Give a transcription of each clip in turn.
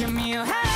give me a hand.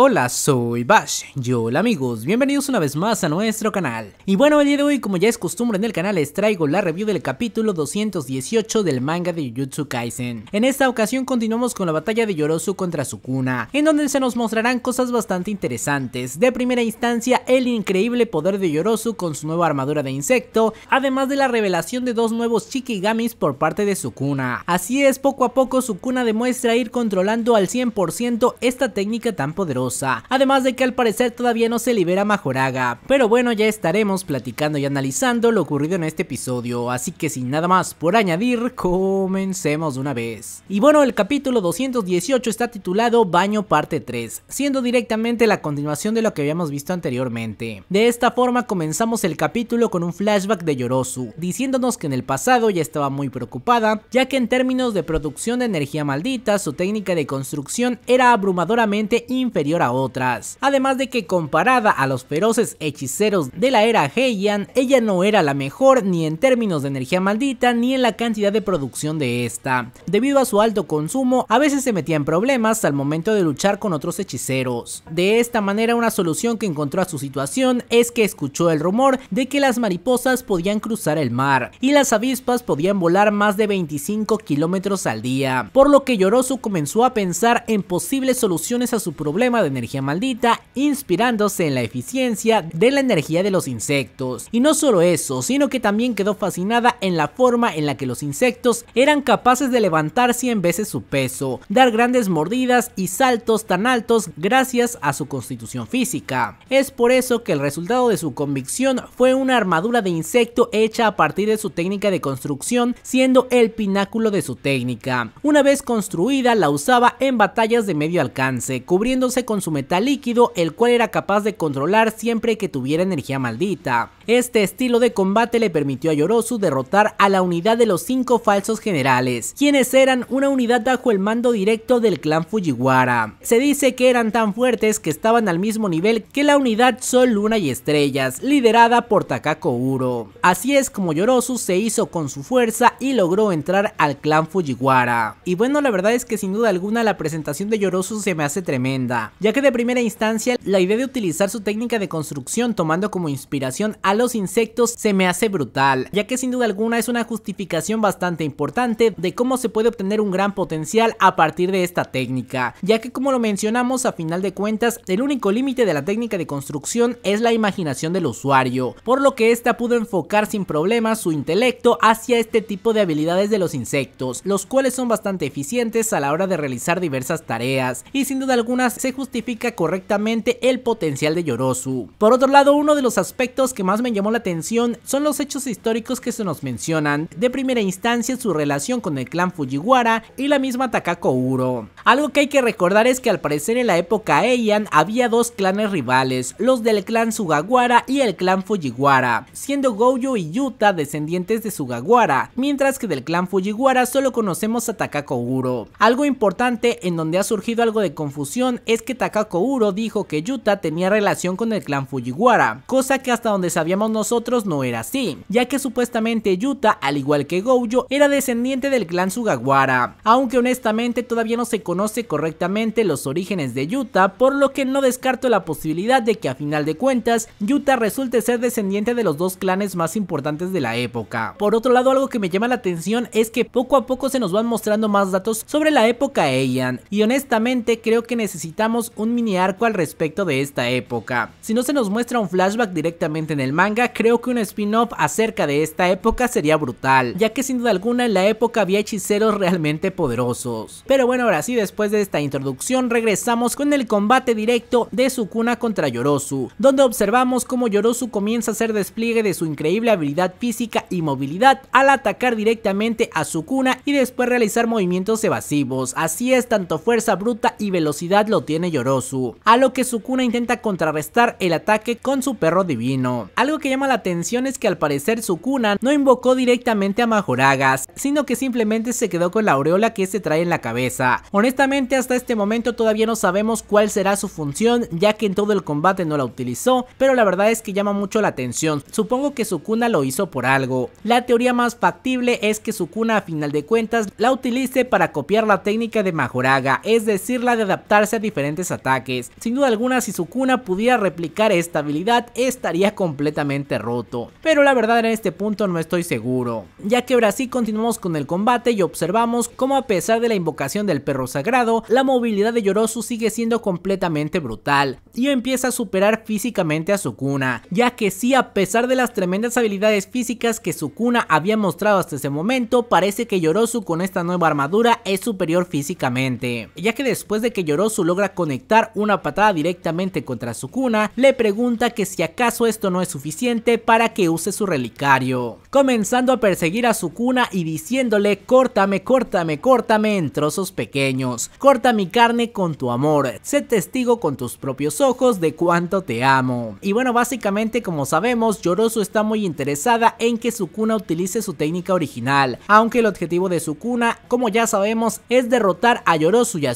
Hola, soy Bash, yo hola amigos, bienvenidos una vez más a nuestro canal. Y bueno, el día de hoy, como ya es costumbre en el canal, les traigo la review del capítulo 218 del manga de Jujutsu Kaisen. En esta ocasión continuamos con la batalla de Yorosu contra Sukuna, en donde se nos mostrarán cosas bastante interesantes. De primera instancia, el increíble poder de Yorosu con su nueva armadura de insecto, además de la revelación de dos nuevos Chikigamis por parte de Sukuna. Así es, poco a poco Sukuna demuestra ir controlando al 100% esta técnica tan poderosa además de que al parecer todavía no se libera Majoraga, pero bueno ya estaremos platicando y analizando lo ocurrido en este episodio, así que sin nada más por añadir, comencemos una vez. Y bueno, el capítulo 218 está titulado Baño parte 3, siendo directamente la continuación de lo que habíamos visto anteriormente. De esta forma comenzamos el capítulo con un flashback de Yorosu, diciéndonos que en el pasado ya estaba muy preocupada, ya que en términos de producción de energía maldita, su técnica de construcción era abrumadoramente inferior a otras, además de que comparada a los feroces hechiceros de la era Heian, ella no era la mejor ni en términos de energía maldita ni en la cantidad de producción de esta. Debido a su alto consumo, a veces se metía en problemas al momento de luchar con otros hechiceros. De esta manera una solución que encontró a su situación es que escuchó el rumor de que las mariposas podían cruzar el mar y las avispas podían volar más de 25 kilómetros al día, por lo que Yorosu comenzó a pensar en posibles soluciones a su problema de energía maldita, inspirándose en la eficiencia de la energía de los insectos. Y no solo eso, sino que también quedó fascinada en la forma en la que los insectos eran capaces de levantar 100 veces su peso, dar grandes mordidas y saltos tan altos gracias a su constitución física. Es por eso que el resultado de su convicción fue una armadura de insecto hecha a partir de su técnica de construcción, siendo el pináculo de su técnica. Una vez construida la usaba en batallas de medio alcance, cubriéndose con su metal líquido, el cual era capaz de controlar siempre que tuviera energía maldita. Este estilo de combate le permitió a Yorosu derrotar a la unidad de los cinco falsos generales, quienes eran una unidad bajo el mando directo del clan Fujiwara. Se dice que eran tan fuertes que estaban al mismo nivel que la unidad Sol, Luna y Estrellas, liderada por Takako Uro. Así es como Yorosu se hizo con su fuerza y logró entrar al clan Fujiwara. Y bueno, la verdad es que sin duda alguna la presentación de Yorosu se me hace tremenda ya que de primera instancia la idea de utilizar su técnica de construcción tomando como inspiración a los insectos se me hace brutal, ya que sin duda alguna es una justificación bastante importante de cómo se puede obtener un gran potencial a partir de esta técnica, ya que como lo mencionamos a final de cuentas el único límite de la técnica de construcción es la imaginación del usuario, por lo que ésta pudo enfocar sin problemas su intelecto hacia este tipo de habilidades de los insectos, los cuales son bastante eficientes a la hora de realizar diversas tareas y sin duda alguna se justifica justifica correctamente el potencial de Yorosu. Por otro lado, uno de los aspectos que más me llamó la atención son los hechos históricos que se nos mencionan, de primera instancia su relación con el clan Fujiwara y la misma Takako Uro. Algo que hay que recordar es que al parecer en la época Eian había dos clanes rivales, los del clan Sugawara y el clan Fujiwara, siendo goyo y Yuta descendientes de Sugawara, mientras que del clan Fujiwara solo conocemos a Takako Uro. Algo importante en donde ha surgido algo de confusión es que Takako Uro dijo que Yuta tenía relación con el clan Fujiwara, cosa que hasta donde sabíamos nosotros no era así, ya que supuestamente Yuta, al igual que goyo era descendiente del clan Sugawara, aunque honestamente todavía no se conoce conoce correctamente los orígenes de Yuta por lo que no descarto la posibilidad de que a final de cuentas Yuta resulte ser descendiente de los dos clanes más importantes de la época. Por otro lado, algo que me llama la atención es que poco a poco se nos van mostrando más datos sobre la época Eian y honestamente creo que necesitamos un mini arco al respecto de esta época. Si no se nos muestra un flashback directamente en el manga, creo que un spin-off acerca de esta época sería brutal, ya que sin duda alguna en la época había hechiceros realmente poderosos. Pero bueno, ahora sí, después de esta introducción regresamos con el combate directo de Sukuna contra Yorosu, donde observamos cómo Yorosu comienza a hacer despliegue de su increíble habilidad física y movilidad al atacar directamente a Sukuna y después realizar movimientos evasivos, así es tanto fuerza bruta y velocidad lo tiene Yorosu, a lo que Sukuna intenta contrarrestar el ataque con su perro divino. Algo que llama la atención es que al parecer Sukuna no invocó directamente a Majoragas, sino que simplemente se quedó con la aureola que se trae en la cabeza. Honestamente hasta este momento todavía no sabemos cuál será su función ya que en todo el combate no la utilizó, pero la verdad es que llama mucho la atención, supongo que Sukuna lo hizo por algo. La teoría más factible es que Sukuna a final de cuentas la utilice para copiar la técnica de Majoraga, es decir la de adaptarse a diferentes ataques. Sin duda alguna si Sukuna pudiera replicar esta habilidad estaría completamente roto, pero la verdad en este punto no estoy seguro. Ya que ahora sí continuamos con el combate y observamos cómo a pesar de la invocación del perro grado, la movilidad de Yorosu sigue siendo completamente brutal y empieza a superar físicamente a Sukuna, ya que si a pesar de las tremendas habilidades físicas que Sukuna había mostrado hasta ese momento, parece que Yorosu con esta nueva armadura es superior físicamente, ya que después de que Yorosu logra conectar una patada directamente contra Sukuna, le pregunta que si acaso esto no es suficiente para que use su relicario, comenzando a perseguir a Sukuna y diciéndole córtame, córtame, córtame en trozos pequeños. Corta mi carne con tu amor. Sé testigo con tus propios ojos de cuánto te amo. Y bueno, básicamente como sabemos, Yorosu está muy interesada en que Sukuna utilice su técnica original, aunque el objetivo de Sukuna, como ya sabemos, es derrotar a Yorosu y a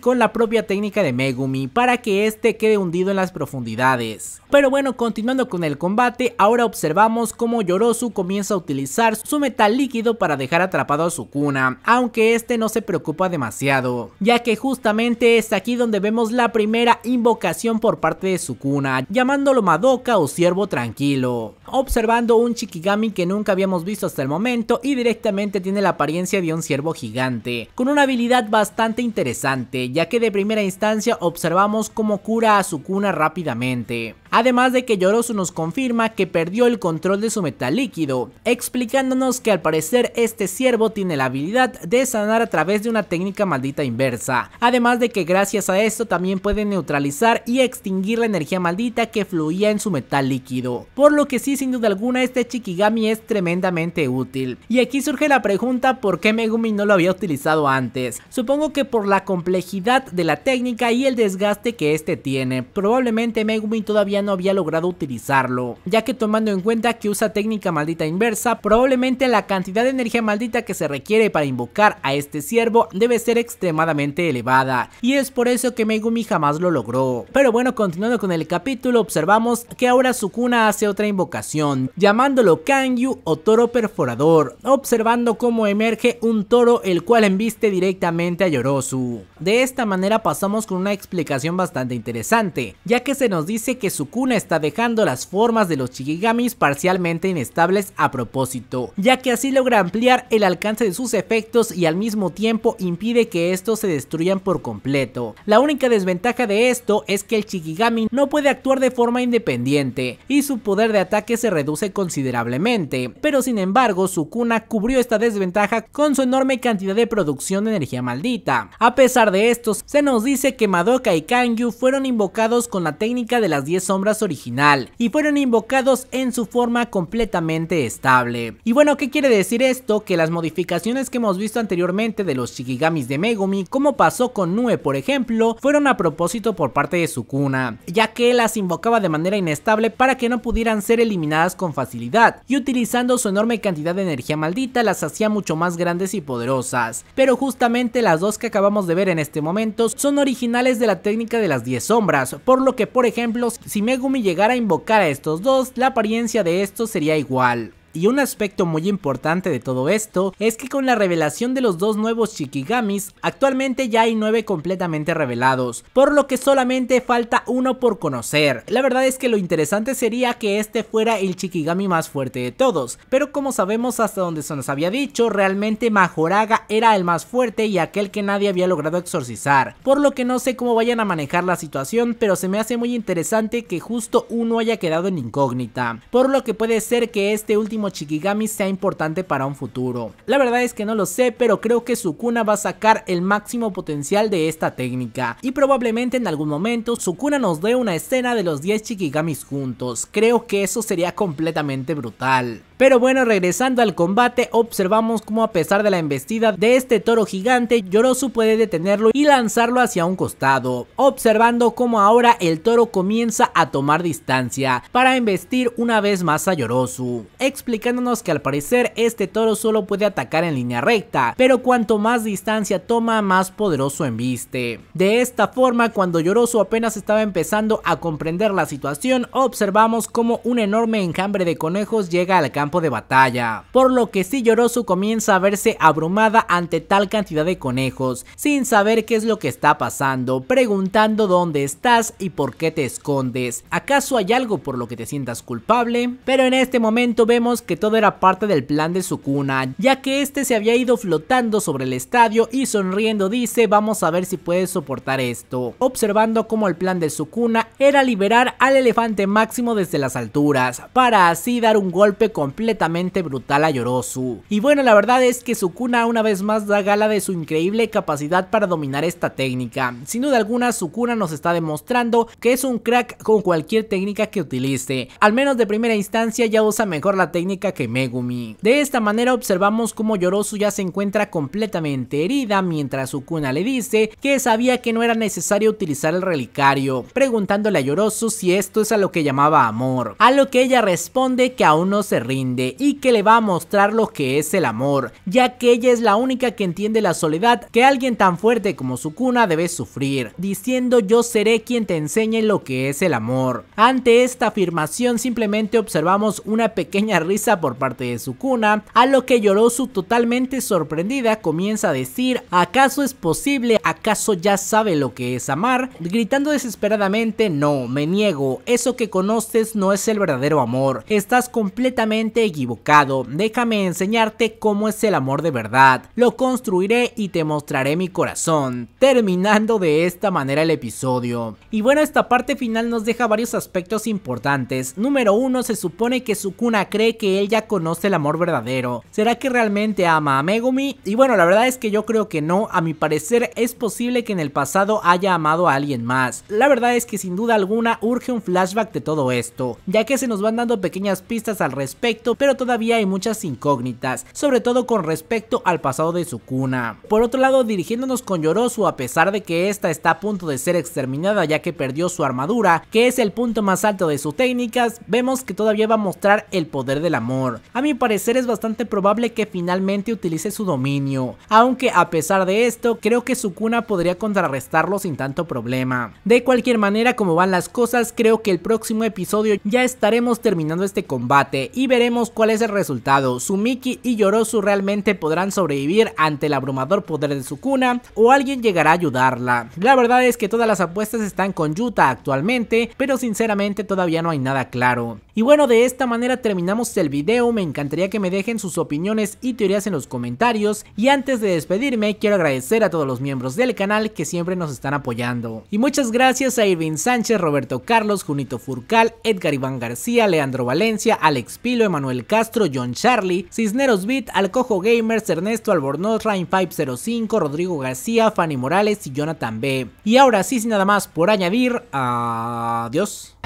con la propia técnica de Megumi para que este quede hundido en las profundidades. Pero bueno, continuando con el combate, ahora observamos cómo Yorosu comienza a utilizar su metal líquido para dejar atrapado a Sukuna, aunque este no se preocupa demasiado ya que justamente es aquí donde vemos la primera invocación por parte de Sukuna, llamándolo Madoka o Siervo Tranquilo, observando un Shikigami que nunca habíamos visto hasta el momento y directamente tiene la apariencia de un ciervo gigante, con una habilidad bastante interesante, ya que de primera instancia observamos cómo cura a Sukuna rápidamente. Además de que Yorosu nos confirma que perdió el control de su metal líquido, explicándonos que al parecer este ciervo tiene la habilidad de sanar a través de una técnica maldita inversa. Además de que gracias a esto también pueden neutralizar y extinguir la energía maldita que fluía en su metal líquido. Por lo que sí, sin duda alguna, este chikigami es tremendamente útil. Y aquí surge la pregunta por qué Megumi no lo había utilizado antes. Supongo que por la complejidad de la técnica y el desgaste que este tiene. Probablemente Megumi todavía no había logrado utilizarlo. Ya que tomando en cuenta que usa técnica maldita inversa, probablemente la cantidad de energía maldita que se requiere para invocar a este siervo debe ser extremadamente extremadamente elevada, y es por eso que Megumi jamás lo logró. Pero bueno, continuando con el capítulo, observamos que ahora Sukuna hace otra invocación, llamándolo Kanyu o toro perforador, observando cómo emerge un toro el cual embiste directamente a Yorosu. De esta manera pasamos con una explicación bastante interesante, ya que se nos dice que Sukuna está dejando las formas de los Shigigamis parcialmente inestables a propósito, ya que así logra ampliar el alcance de sus efectos y al mismo tiempo impide que estos se destruyan por completo. La única desventaja de esto es que el Shikigami no puede actuar de forma independiente y su poder de ataque se reduce considerablemente, pero sin embargo Sukuna cubrió esta desventaja con su enorme cantidad de producción de energía maldita. A pesar de esto, se nos dice que Madoka y Kangyu fueron invocados con la técnica de las 10 sombras original y fueron invocados en su forma completamente estable. Y bueno, ¿qué quiere decir esto? Que las modificaciones que hemos visto anteriormente de los Shikigamis de Mego Megumi, como pasó con Nue por ejemplo, fueron a propósito por parte de Sukuna, ya que las invocaba de manera inestable para que no pudieran ser eliminadas con facilidad, y utilizando su enorme cantidad de energía maldita las hacía mucho más grandes y poderosas. Pero justamente las dos que acabamos de ver en este momento son originales de la técnica de las 10 sombras, por lo que por ejemplo si Megumi llegara a invocar a estos dos, la apariencia de estos sería igual. Y un aspecto muy importante de todo esto es que con la revelación de los dos nuevos Shikigamis, actualmente ya hay nueve completamente revelados, por lo que solamente falta uno por conocer. La verdad es que lo interesante sería que este fuera el Shikigami más fuerte de todos, pero como sabemos hasta donde se nos había dicho, realmente Majoraga era el más fuerte y aquel que nadie había logrado exorcizar, por lo que no sé cómo vayan a manejar la situación, pero se me hace muy interesante que justo uno haya quedado en incógnita, por lo que puede ser que este último Chikigami sea importante para un futuro. La verdad es que no lo sé, pero creo que Sukuna va a sacar el máximo potencial de esta técnica. Y probablemente en algún momento Sukuna nos dé una escena de los 10 Shikigamis juntos. Creo que eso sería completamente brutal. Pero bueno, regresando al combate, observamos cómo a pesar de la embestida de este toro gigante, Yorosu puede detenerlo y lanzarlo hacia un costado, observando como ahora el toro comienza a tomar distancia para embestir una vez más a Yorosu, explicándonos que al parecer este toro solo puede atacar en línea recta, pero cuanto más distancia toma, más poderoso embiste. De esta forma, cuando Yorosu apenas estaba empezando a comprender la situación, observamos como un enorme enjambre de conejos llega al campo de batalla, por lo que lloroso comienza a verse abrumada ante tal cantidad de conejos, sin saber qué es lo que está pasando, preguntando dónde estás y por qué te escondes, ¿acaso hay algo por lo que te sientas culpable? Pero en este momento vemos que todo era parte del plan de Sukuna, ya que este se había ido flotando sobre el estadio y sonriendo dice vamos a ver si puedes soportar esto, observando cómo el plan de Sukuna era liberar al elefante máximo desde las alturas, para así dar un golpe con completamente brutal a Yorosu. Y bueno, la verdad es que Sukuna una vez más da gala de su increíble capacidad para dominar esta técnica. Sin duda alguna, Sukuna nos está demostrando que es un crack con cualquier técnica que utilice. Al menos de primera instancia ya usa mejor la técnica que Megumi. De esta manera observamos cómo Yorosu ya se encuentra completamente herida mientras Sukuna le dice que sabía que no era necesario utilizar el relicario, preguntándole a Yorosu si esto es a lo que llamaba amor, a lo que ella responde que aún no se rinde y que le va a mostrar lo que es el amor, ya que ella es la única que entiende la soledad que alguien tan fuerte como Sukuna debe sufrir, diciendo yo seré quien te enseñe lo que es el amor. Ante esta afirmación simplemente observamos una pequeña risa por parte de Sukuna, a lo que Yorosu totalmente sorprendida comienza a decir ¿acaso es posible? ¿acaso ya sabe lo que es amar? Gritando desesperadamente no, me niego, eso que conoces no es el verdadero amor, estás completamente equivocado. Déjame enseñarte cómo es el amor de verdad. Lo construiré y te mostraré mi corazón. Terminando de esta manera el episodio. Y bueno, esta parte final nos deja varios aspectos importantes. Número uno, se supone que Sukuna cree que ella conoce el amor verdadero. ¿Será que realmente ama a Megumi? Y bueno, la verdad es que yo creo que no. A mi parecer es posible que en el pasado haya amado a alguien más. La verdad es que sin duda alguna urge un flashback de todo esto, ya que se nos van dando pequeñas pistas al respecto pero todavía hay muchas incógnitas, sobre todo con respecto al pasado de su cuna. Por otro lado, dirigiéndonos con Yorosu, a pesar de que esta está a punto de ser exterminada ya que perdió su armadura, que es el punto más alto de sus técnicas, vemos que todavía va a mostrar el poder del amor. A mi parecer es bastante probable que finalmente utilice su dominio, aunque a pesar de esto, creo que su cuna podría contrarrestarlo sin tanto problema. De cualquier manera, como van las cosas, creo que el próximo episodio ya estaremos terminando este combate y veremos cuál es el resultado. Sumiki y Yorosu realmente podrán sobrevivir ante el abrumador poder de su cuna o alguien llegará a ayudarla. La verdad es que todas las apuestas están con Yuta actualmente, pero sinceramente todavía no hay nada claro. Y bueno, de esta manera terminamos el video, me encantaría que me dejen sus opiniones y teorías en los comentarios y antes de despedirme quiero agradecer a todos los miembros del canal que siempre nos están apoyando. Y muchas gracias a Irving Sánchez, Roberto Carlos, Junito Furcal, Edgar Iván García, Leandro Valencia, Alex Pilo, Emanuel Castro, John Charlie, Cisneros Beat, Alcojo Gamers, Ernesto Albornoz, Rain 505, Rodrigo García, Fanny Morales y Jonathan B. Y ahora sí, sin nada más por añadir, adiós.